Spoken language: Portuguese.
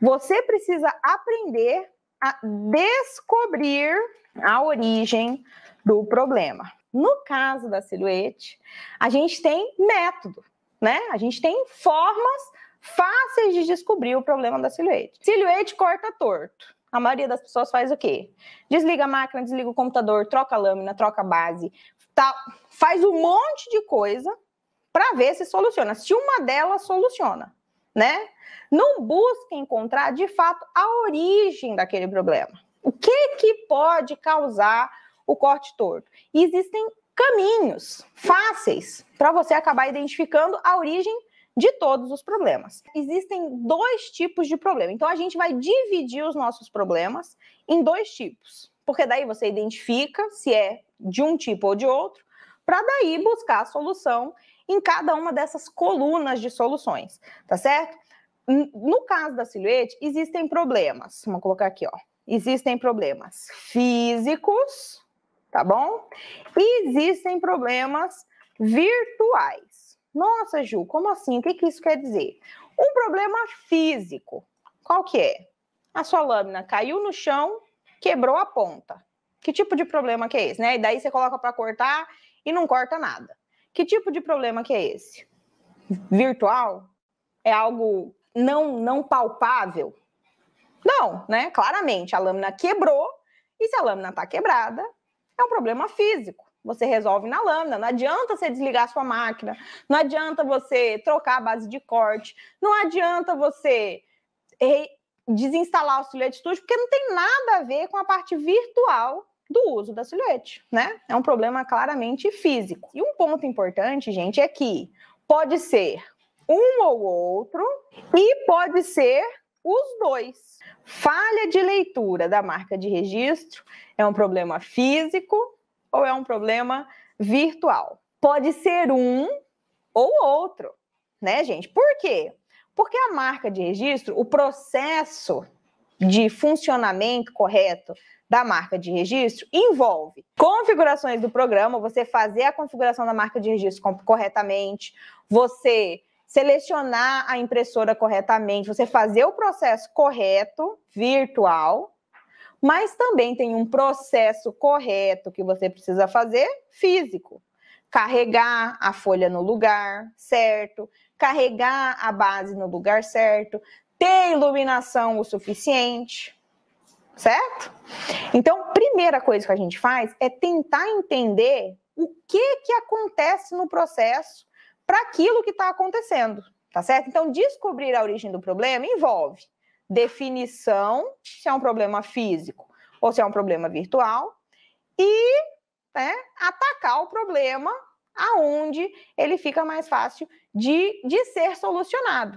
Você precisa aprender a descobrir a origem do problema. No caso da silhuete, a gente tem método, né? A gente tem formas fáceis de descobrir o problema da silhuete. Silhuete corta torto. A maioria das pessoas faz o quê? Desliga a máquina, desliga o computador, troca a lâmina, troca a base, tá, faz um monte de coisa para ver se soluciona. Se uma delas soluciona né? Não busca encontrar de fato a origem daquele problema. O que que pode causar o corte torto? existem caminhos fáceis para você acabar identificando a origem de todos os problemas. Existem dois tipos de problema. Então a gente vai dividir os nossos problemas em dois tipos, porque daí você identifica se é de um tipo ou de outro para daí buscar a solução em cada uma dessas colunas de soluções, tá certo? No caso da silhuete, existem problemas. Vamos colocar aqui, ó. Existem problemas físicos, tá bom? E existem problemas virtuais. Nossa, Ju, como assim? O que, que isso quer dizer? Um problema físico. Qual que é? A sua lâmina caiu no chão, quebrou a ponta. Que tipo de problema que é esse, né? E daí você coloca para cortar e não corta nada. Que tipo de problema que é esse? Virtual? É algo não não palpável? Não, né? Claramente a lâmina quebrou e se a lâmina está quebrada, é um problema físico. Você resolve na lâmina. Não adianta você desligar a sua máquina, não adianta você trocar a base de corte, não adianta você desinstalar o Silhouette Studio, porque não tem nada a ver com a parte virtual do uso da silhuete, né? É um problema claramente físico. E um ponto importante, gente, é que pode ser um ou outro e pode ser os dois. Falha de leitura da marca de registro é um problema físico ou é um problema virtual? Pode ser um ou outro, né, gente? Por quê? Porque a marca de registro, o processo de funcionamento correto da marca de registro envolve configurações do programa, você fazer a configuração da marca de registro corretamente, você selecionar a impressora corretamente, você fazer o processo correto, virtual, mas também tem um processo correto que você precisa fazer físico. Carregar a folha no lugar certo, carregar a base no lugar certo, ter iluminação o suficiente, certo? Então, primeira coisa que a gente faz é tentar entender o que que acontece no processo para aquilo que está acontecendo, tá certo? Então, descobrir a origem do problema envolve definição se é um problema físico ou se é um problema virtual e né, atacar o problema aonde ele fica mais fácil de, de ser solucionado.